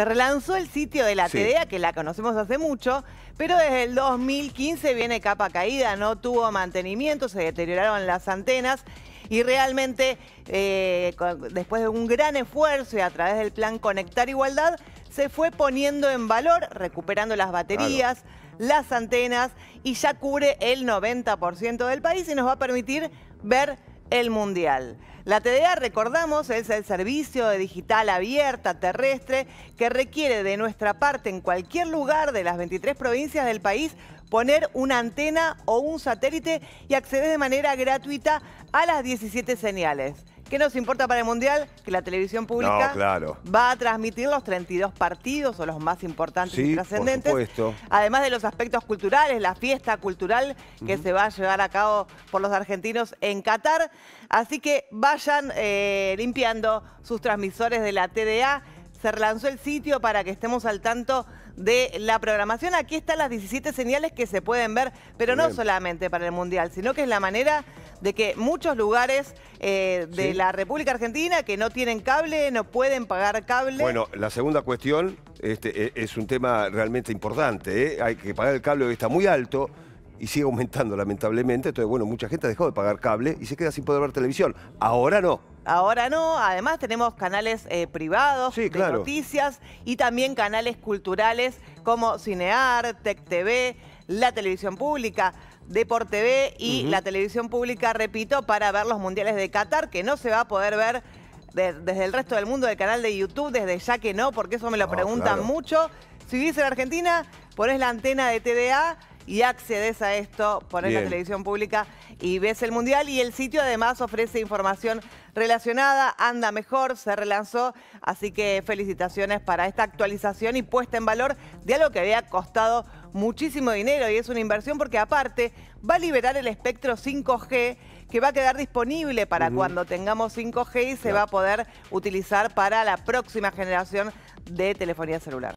se relanzó el sitio de la TDA, que la conocemos hace mucho, pero desde el 2015 viene capa caída, no tuvo mantenimiento, se deterioraron las antenas y realmente eh, después de un gran esfuerzo y a través del plan Conectar Igualdad, se fue poniendo en valor, recuperando las baterías, las antenas y ya cubre el 90% del país y nos va a permitir ver el Mundial. La TDA, recordamos, es el servicio de digital abierta terrestre que requiere de nuestra parte en cualquier lugar de las 23 provincias del país poner una antena o un satélite y acceder de manera gratuita a las 17 señales. ¿Qué nos importa para el Mundial? Que la televisión pública va a transmitir los 32 partidos o los más importantes y trascendentes. Por supuesto. Además de los aspectos culturales, la fiesta cultural que se va a llevar a cabo por los argentinos en Qatar. Así que vayan eh, limpiando sus transmisores de la TDA. Se relanzó el sitio para que estemos al tanto de la programación. Aquí están las 17 señales que se pueden ver, pero no solamente para el Mundial, sino que es la manera de que muchos lugares eh, de la República Argentina que no tienen cable, no pueden pagar cable. Bueno, la segunda cuestión este, e, es un tema realmente importante. ¿eh? Hay que pagar el cable está muy alto y sigue aumentando lamentablemente. Entonces, bueno, mucha gente ha dejado de pagar cable y se queda sin poder ver televisión. Ahora no. Ahora no, además tenemos canales eh, privados de noticias y también canales culturales como Cinear, Tech TV, la televisión pública. DeporTV TV y la televisión pública, repito, para ver los mundiales de Qatar, que no se va a poder ver desde el resto del mundo del canal de YouTube, desde ya que no, porque eso me lo preguntan mucho. Si vivís en Argentina, pones la antena de TDA y accedes a esto, por la televisión pública y ves el Mundial. Y el sitio además ofrece información relacionada, anda mejor, se relanzó. Así que felicitaciones para esta actualización y puesta en valor de algo que había costado muchísimo dinero y es una inversión porque aparte va a liberar el espectro 5G que va a quedar disponible para cuando tengamos 5G y se va a poder utilizar para la próxima generación de telefonía celular.